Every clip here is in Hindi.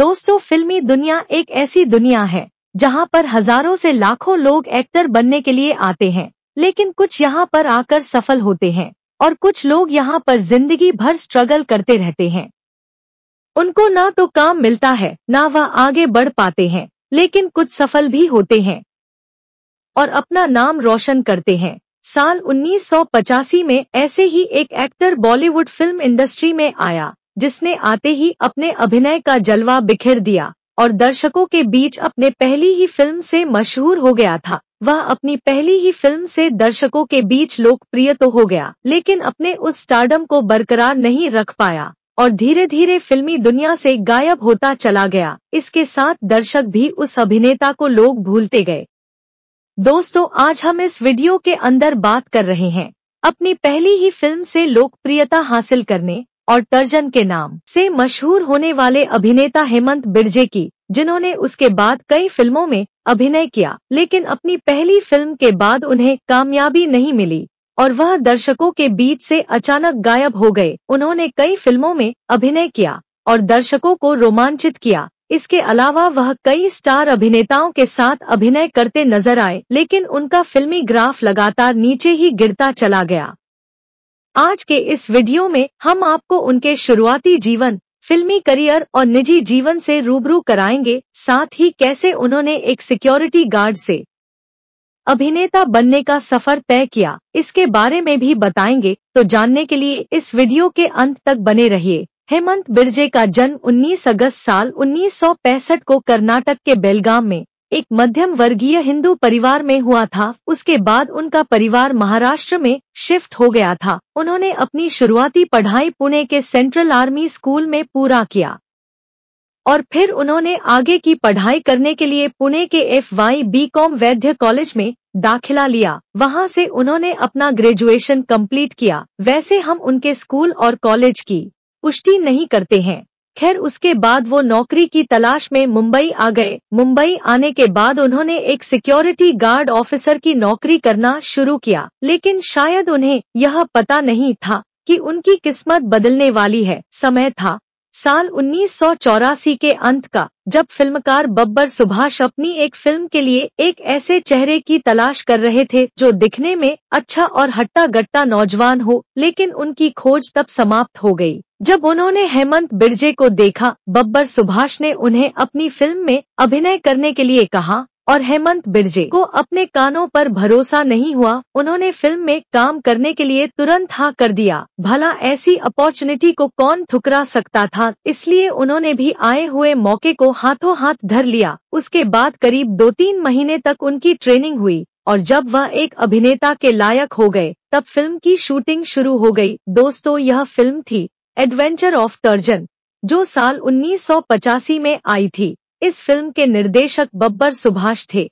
दोस्तों फिल्मी दुनिया एक ऐसी दुनिया है जहां पर हजारों से लाखों लोग एक्टर बनने के लिए आते हैं लेकिन कुछ यहां पर आकर सफल होते हैं और कुछ लोग यहां पर जिंदगी भर स्ट्रगल करते रहते हैं उनको ना तो काम मिलता है ना वह आगे बढ़ पाते हैं लेकिन कुछ सफल भी होते हैं और अपना नाम रोशन करते हैं साल उन्नीस में ऐसे ही एक एक्टर बॉलीवुड फिल्म इंडस्ट्री में आया जिसने आते ही अपने अभिनय का जलवा बिखेर दिया और दर्शकों के बीच अपने पहली ही फिल्म से मशहूर हो गया था वह अपनी पहली ही फिल्म से दर्शकों के बीच लोकप्रिय तो हो गया लेकिन अपने उस स्टार्डम को बरकरार नहीं रख पाया और धीरे धीरे फिल्मी दुनिया से गायब होता चला गया इसके साथ दर्शक भी उस अभिनेता को लोग भूलते गए दोस्तों आज हम इस वीडियो के अंदर बात कर रहे हैं अपनी पहली ही फिल्म से लोकप्रियता हासिल करने और टर्जन के नाम से मशहूर होने वाले अभिनेता हेमंत बिरजे की जिन्होंने उसके बाद कई फिल्मों में अभिनय किया लेकिन अपनी पहली फिल्म के बाद उन्हें कामयाबी नहीं मिली और वह दर्शकों के बीच से अचानक गायब हो गए उन्होंने कई फिल्मों में अभिनय किया और दर्शकों को रोमांचित किया इसके अलावा वह कई स्टार अभिनेताओं के साथ अभिनय करते नजर आए लेकिन उनका फिल्मी ग्राफ लगातार नीचे ही गिरता चला गया आज के इस वीडियो में हम आपको उनके शुरुआती जीवन फिल्मी करियर और निजी जीवन से रूबरू कराएंगे साथ ही कैसे उन्होंने एक सिक्योरिटी गार्ड से अभिनेता बनने का सफर तय किया इसके बारे में भी बताएंगे तो जानने के लिए इस वीडियो के अंत तक बने रहिए हेमंत बिरजे का जन्म 19 अगस्त साल 1965 को कर्नाटक के बेलगाम में एक मध्यम वर्गीय हिंदू परिवार में हुआ था उसके बाद उनका परिवार महाराष्ट्र में शिफ्ट हो गया था उन्होंने अपनी शुरुआती पढ़ाई पुणे के सेंट्रल आर्मी स्कूल में पूरा किया और फिर उन्होंने आगे की पढ़ाई करने के लिए पुणे के F Y B com Vaidya college में दाखिला लिया वहां से उन्होंने अपना ग्रेजुएशन कंप्लीट किया वैसे हम उनके स्कूल और कॉलेज की पुष्टि नहीं करते हैं खैर उसके बाद वो नौकरी की तलाश में मुंबई आ गए मुंबई आने के बाद उन्होंने एक सिक्योरिटी गार्ड ऑफिसर की नौकरी करना शुरू किया लेकिन शायद उन्हें यह पता नहीं था कि उनकी किस्मत बदलने वाली है समय था साल उन्नीस के अंत का जब फिल्मकार बब्बर सुभाष अपनी एक फिल्म के लिए एक ऐसे चेहरे की तलाश कर रहे थे जो दिखने में अच्छा और हट्टा गट्टा नौजवान हो लेकिन उनकी खोज तब समाप्त हो गई जब उन्होंने हेमंत बिरजे को देखा बब्बर सुभाष ने उन्हें अपनी फिल्म में अभिनय करने के लिए कहा और हेमंत बिरजे को अपने कानों पर भरोसा नहीं हुआ उन्होंने फिल्म में काम करने के लिए तुरंत हाँ कर दिया भला ऐसी अपॉर्चुनिटी को कौन ठुकरा सकता था इसलिए उन्होंने भी आए हुए मौके को हाथों हाथ धर लिया उसके बाद करीब दो तीन महीने तक उनकी ट्रेनिंग हुई और जब वह एक अभिनेता के लायक हो गए तब फिल्म की शूटिंग शुरू हो गई दोस्तों यह फिल्म थी एडवेंचर ऑफ टर्जन जो साल 1985 में आई थी इस फिल्म के निर्देशक बब्बर सुभाष थे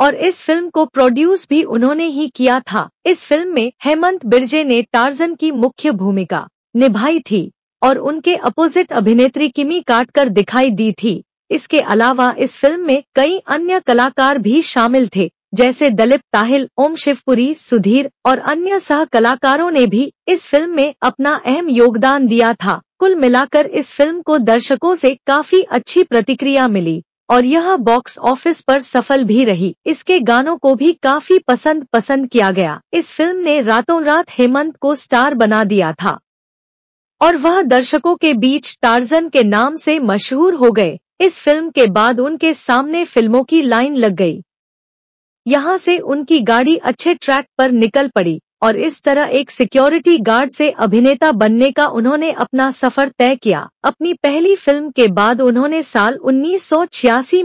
और इस फिल्म को प्रोड्यूस भी उन्होंने ही किया था इस फिल्म में हेमंत बिरजे ने टार्जन की मुख्य भूमिका निभाई थी और उनके अपोजिट अभिनेत्री किमी काटकर दिखाई दी थी इसके अलावा इस फिल्म में कई अन्य कलाकार भी शामिल थे जैसे दलित ताहिल ओम शिवपुरी सुधीर और अन्य सह कलाकारों ने भी इस फिल्म में अपना अहम योगदान दिया था कुल मिलाकर इस फिल्म को दर्शकों से काफी अच्छी प्रतिक्रिया मिली और यह बॉक्स ऑफिस पर सफल भी रही इसके गानों को भी काफी पसंद पसंद किया गया इस फिल्म ने रातों रात हेमंत को स्टार बना दिया था और वह दर्शकों के बीच टार्जन के नाम से मशहूर हो गए इस फिल्म के बाद उनके सामने फिल्मों की लाइन लग गई यहाँ से उनकी गाड़ी अच्छे ट्रैक पर निकल पड़ी और इस तरह एक सिक्योरिटी गार्ड से अभिनेता बनने का उन्होंने अपना सफर तय किया अपनी पहली फिल्म के बाद उन्होंने साल उन्नीस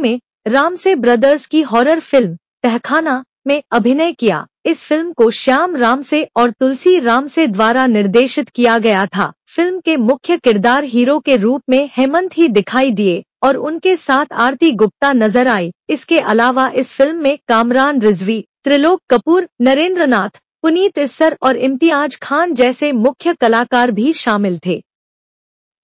में राम से ब्रदर्स की हॉरर फिल्म तहखाना में अभिनय किया इस फिल्म को श्याम राम से और तुलसी राम से द्वारा निर्देशित किया गया था फिल्म के मुख्य किरदार हीरो के रूप में हेमंत ही दिखाई दिए और उनके साथ आरती गुप्ता नजर आई इसके अलावा इस फिल्म में कामरान रिजवी त्रिलोक कपूर नरेंद्र नाथ पुनीत इस्सर और इम्तियाज खान जैसे मुख्य कलाकार भी शामिल थे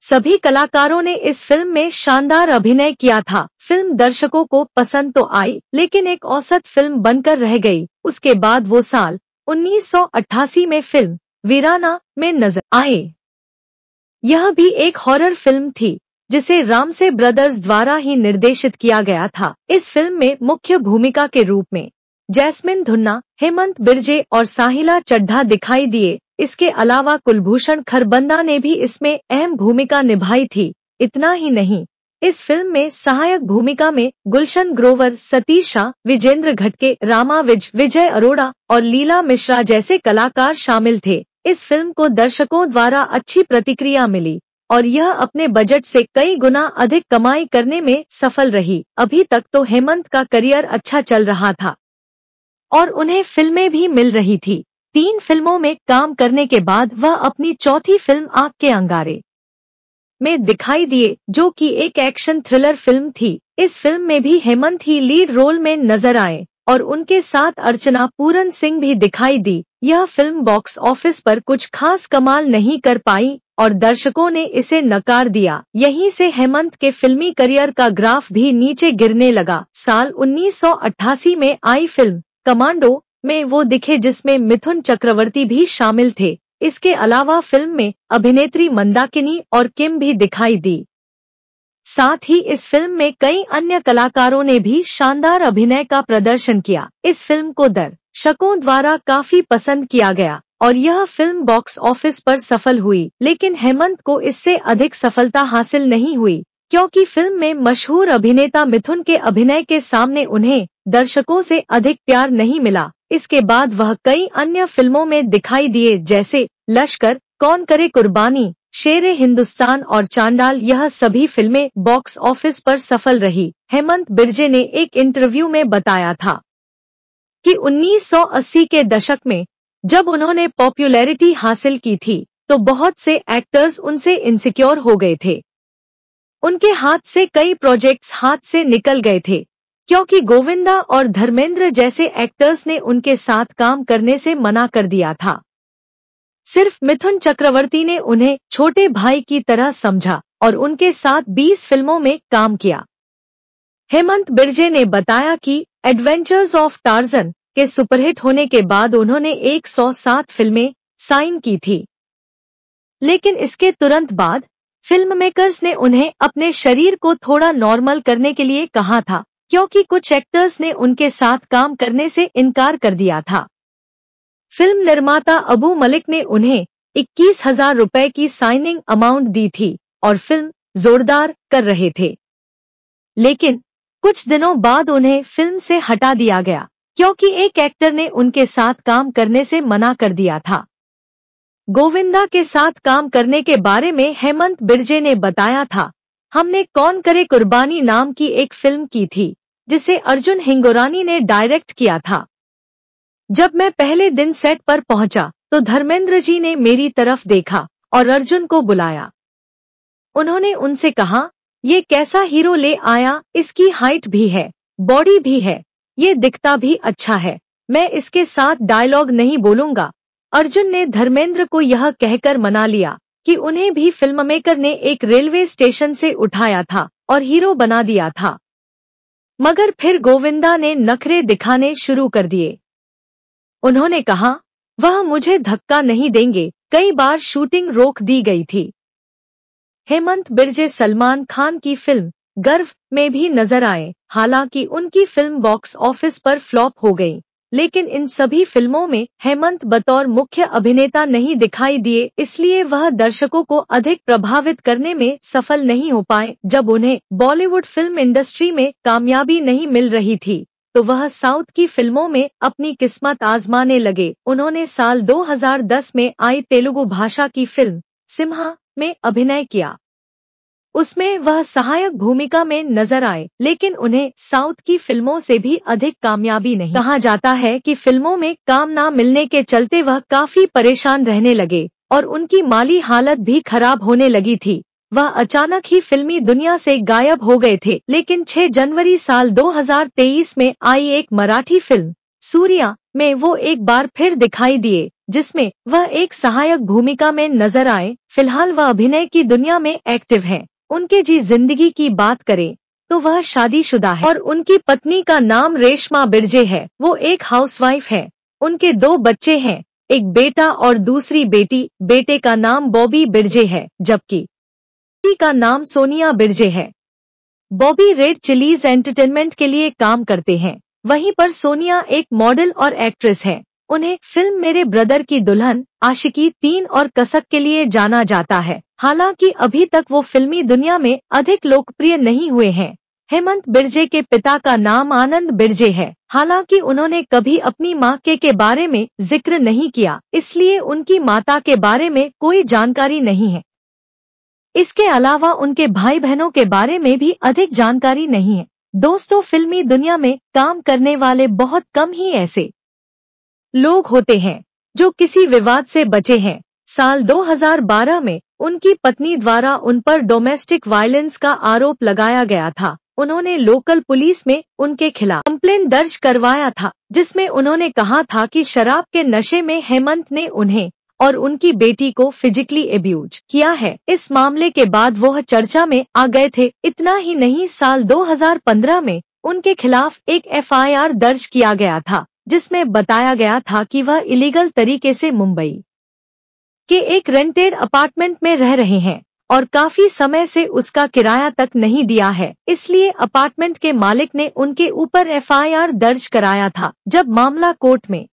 सभी कलाकारों ने इस फिल्म में शानदार अभिनय किया था फिल्म दर्शकों को पसंद तो आई लेकिन एक औसत फिल्म बनकर रह गई उसके बाद वो साल 1988 में फिल्म वीराना में नजर आए यह भी एक हॉरर फिल्म थी जिसे रामसे ब्रदर्स द्वारा ही निर्देशित किया गया था इस फिल्म में मुख्य भूमिका के रूप में जैस्मिन धुन्ना हेमंत बिरजे और साहिला चड्ढा दिखाई दिए इसके अलावा कुलभूषण खरबंदा ने भी इसमें अहम भूमिका निभाई थी इतना ही नहीं इस फिल्म में सहायक भूमिका में गुलशन ग्रोवर सतीशा विजेंद्र घटके रामा विज विजय अरोड़ा और लीला मिश्रा जैसे कलाकार शामिल थे इस फिल्म को दर्शकों द्वारा अच्छी प्रतिक्रिया मिली और यह अपने बजट से कई गुना अधिक कमाई करने में सफल रही अभी तक तो हेमंत का करियर अच्छा चल रहा था और उन्हें फिल्में भी मिल रही थी तीन फिल्मों में काम करने के बाद वह अपनी चौथी फिल्म आग के अंगारे में दिखाई दिए जो कि एक एक्शन थ्रिलर फिल्म थी इस फिल्म में भी हेमंत ही लीड रोल में नजर आए और उनके साथ अर्चना पूरन सिंह भी दिखाई दी यह फिल्म बॉक्स ऑफिस पर कुछ खास कमाल नहीं कर पाई और दर्शकों ने इसे नकार दिया यहीं से हेमंत के फिल्मी करियर का ग्राफ भी नीचे गिरने लगा साल 1988 में आई फिल्म कमांडो में वो दिखे जिसमें मिथुन चक्रवर्ती भी शामिल थे इसके अलावा फिल्म में अभिनेत्री मंदाकिनी और किम भी दिखाई दी साथ ही इस फिल्म में कई अन्य कलाकारों ने भी शानदार अभिनय का प्रदर्शन किया इस फिल्म को दर्शकों द्वारा काफी पसंद किया गया और यह फिल्म बॉक्स ऑफिस पर सफल हुई लेकिन हेमंत को इससे अधिक सफलता हासिल नहीं हुई क्योंकि फिल्म में मशहूर अभिनेता मिथुन के अभिनय के सामने उन्हें दर्शकों से अधिक प्यार नहीं मिला इसके बाद वह कई अन्य फिल्मों में दिखाई दिए जैसे लश्कर कौन करे कुर्बानी शेर हिंदुस्तान और चांडाल यह सभी फिल्में बॉक्स ऑफिस पर सफल रही हेमंत बिरजे ने एक इंटरव्यू में बताया था कि 1980 के दशक में जब उन्होंने पॉपुलैरिटी हासिल की थी तो बहुत से एक्टर्स उनसे इनसिक्योर हो गए थे उनके हाथ से कई प्रोजेक्ट्स हाथ से निकल गए थे क्योंकि गोविंदा और धर्मेंद्र जैसे एक्टर्स ने उनके साथ काम करने से मना कर दिया था सिर्फ मिथुन चक्रवर्ती ने उन्हें छोटे भाई की तरह समझा और उनके साथ 20 फिल्मों में काम किया हेमंत बिरजे ने बताया कि एडवेंचर्स ऑफ टार्जन के सुपरहिट होने के बाद उन्होंने 107 फिल्में साइन की थी लेकिन इसके तुरंत बाद फिल्म मेकर्स ने उन्हें अपने शरीर को थोड़ा नॉर्मल करने के लिए कहा था क्योंकि कुछ एक्टर्स ने उनके साथ काम करने से इनकार कर दिया था फिल्म निर्माता अबू मलिक ने उन्हें इक्कीस हजार रुपए की साइनिंग अमाउंट दी थी और फिल्म जोरदार कर रहे थे लेकिन कुछ दिनों बाद उन्हें फिल्म से हटा दिया गया क्योंकि एक एक्टर ने उनके साथ काम करने से मना कर दिया था गोविंदा के साथ काम करने के बारे में हेमंत बिरजे ने बताया था हमने कौन करे कुर्बानी नाम की एक फिल्म की थी जिसे अर्जुन हिंगोरानी ने डायरेक्ट किया था जब मैं पहले दिन सेट पर पहुंचा तो धर्मेंद्र जी ने मेरी तरफ देखा और अर्जुन को बुलाया उन्होंने उनसे कहा ये कैसा हीरो ले आया इसकी हाइट भी है बॉडी भी है ये दिखता भी अच्छा है मैं इसके साथ डायलॉग नहीं बोलूंगा अर्जुन ने धर्मेंद्र को यह कहकर मना लिया कि उन्हें भी फिल्म मेकर ने एक रेलवे स्टेशन से उठाया था और हीरो बना दिया था मगर फिर गोविंदा ने नखरे दिखाने शुरू कर दिए उन्होंने कहा वह मुझे धक्का नहीं देंगे कई बार शूटिंग रोक दी गई थी हेमंत बिरजे सलमान खान की फिल्म गर्व में भी नजर आए हालांकि उनकी फिल्म बॉक्स ऑफिस पर फ्लॉप हो गई लेकिन इन सभी फिल्मों में हेमंत बतौर मुख्य अभिनेता नहीं दिखाई दिए इसलिए वह दर्शकों को अधिक प्रभावित करने में सफल नहीं हो पाए जब उन्हें बॉलीवुड फिल्म इंडस्ट्री में कामयाबी नहीं मिल रही थी तो वह साउथ की फिल्मों में अपनी किस्मत आजमाने लगे उन्होंने साल 2010 में आई तेलुगु भाषा की फिल्म सिम्हा में अभिनय किया उसमें वह सहायक भूमिका में नजर आए लेकिन उन्हें साउथ की फिल्मों से भी अधिक कामयाबी नहीं कहा जाता है कि फिल्मों में काम ना मिलने के चलते वह काफी परेशान रहने लगे और उनकी माली हालत भी खराब होने लगी थी वह अचानक ही फिल्मी दुनिया से गायब हो गए थे लेकिन 6 जनवरी साल 2023 में आई एक मराठी फिल्म सूर्या में वो एक बार फिर दिखाई दिए जिसमें वह एक सहायक भूमिका में नजर आए फिलहाल वह अभिनय की दुनिया में एक्टिव हैं। उनके जी जिंदगी की बात करें तो वह शादीशुदा है और उनकी पत्नी का नाम रेशमा बिरजे है वो एक हाउसवाइफ है उनके दो बच्चे हैं एक बेटा और दूसरी बेटी बेटे का नाम बॉबी बिरजे है जबकि का नाम सोनिया बिरजे है बॉबी रेड चिलीज एंटरटेनमेंट के लिए काम करते हैं वहीं पर सोनिया एक मॉडल और एक्ट्रेस है उन्हें फिल्म मेरे ब्रदर की दुल्हन आशिकी तीन और कसक के लिए जाना जाता है हालांकि अभी तक वो फिल्मी दुनिया में अधिक लोकप्रिय नहीं हुए हैं हेमंत बिरजे के पिता का नाम आनंद बिरजे है हालांकि उन्होंने कभी अपनी मां के के बारे में जिक्र नहीं किया इसलिए उनकी माता के बारे में कोई जानकारी नहीं है इसके अलावा उनके भाई बहनों के बारे में भी अधिक जानकारी नहीं है दोस्तों फिल्मी दुनिया में काम करने वाले बहुत कम ही ऐसे लोग होते हैं जो किसी विवाद से बचे हैं साल 2012 में उनकी पत्नी द्वारा उन पर डोमेस्टिक वायलेंस का आरोप लगाया गया था उन्होंने लोकल पुलिस में उनके खिलाफ कम्प्लेन दर्ज करवाया था जिसमें उन्होंने कहा था कि शराब के नशे में हेमंत ने उन्हें और उनकी बेटी को फिजिकली एब्यूज किया है इस मामले के बाद वह चर्चा में आ गए थे इतना ही नहीं साल 2015 में उनके खिलाफ एक एफआईआर दर्ज किया गया था जिसमें बताया गया था कि वह इलीगल तरीके से मुंबई के एक रेंटेड अपार्टमेंट में रह रहे हैं और काफी समय से उसका किराया तक नहीं दिया है इसलिए अपार्टमेंट के मालिक ने उनके ऊपर एफआईआर दर्ज कराया था जब मामला कोर्ट में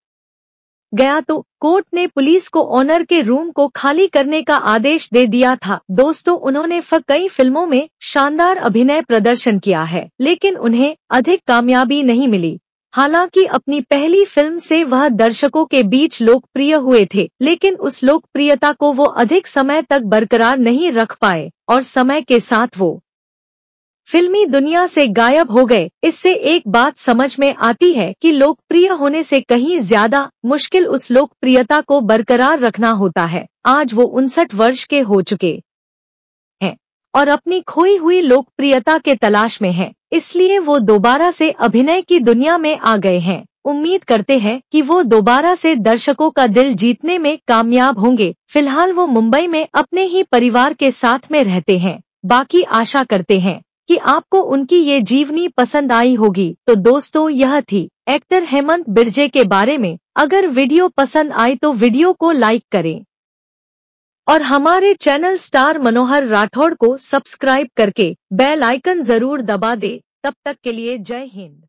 गया तो कोर्ट ने पुलिस को ऑनर के रूम को खाली करने का आदेश दे दिया था दोस्तों उन्होंने कई फिल्मों में शानदार अभिनय प्रदर्शन किया है लेकिन उन्हें अधिक कामयाबी नहीं मिली हालांकि अपनी पहली फिल्म से वह दर्शकों के बीच लोकप्रिय हुए थे लेकिन उस लोकप्रियता को वो अधिक समय तक बरकरार नहीं रख पाए और समय के साथ वो फिल्मी दुनिया से गायब हो गए इससे एक बात समझ में आती है कि लोकप्रिय होने से कहीं ज्यादा मुश्किल उस लोकप्रियता को बरकरार रखना होता है आज वो उनसठ वर्ष के हो चुके और अपनी खोई हुई लोकप्रियता के तलाश में हैं, इसलिए वो दोबारा से अभिनय की दुनिया में आ गए हैं उम्मीद करते हैं कि वो दोबारा से दर्शकों का दिल जीतने में कामयाब होंगे फिलहाल वो मुंबई में अपने ही परिवार के साथ में रहते हैं बाकी आशा करते हैं कि आपको उनकी ये जीवनी पसंद आई होगी तो दोस्तों यह थी एक्टर हेमंत बिरजे के बारे में अगर वीडियो पसंद आई तो वीडियो को लाइक करें और हमारे चैनल स्टार मनोहर राठौड़ को सब्सक्राइब करके बेल आइकन जरूर दबा दे तब तक के लिए जय हिंद